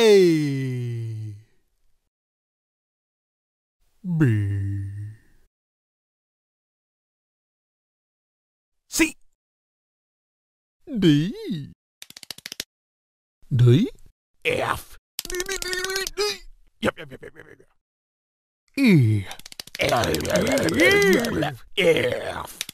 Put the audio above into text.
A B C D D F D, D, D, D. Yep, yep, yep, yep, yep, yep.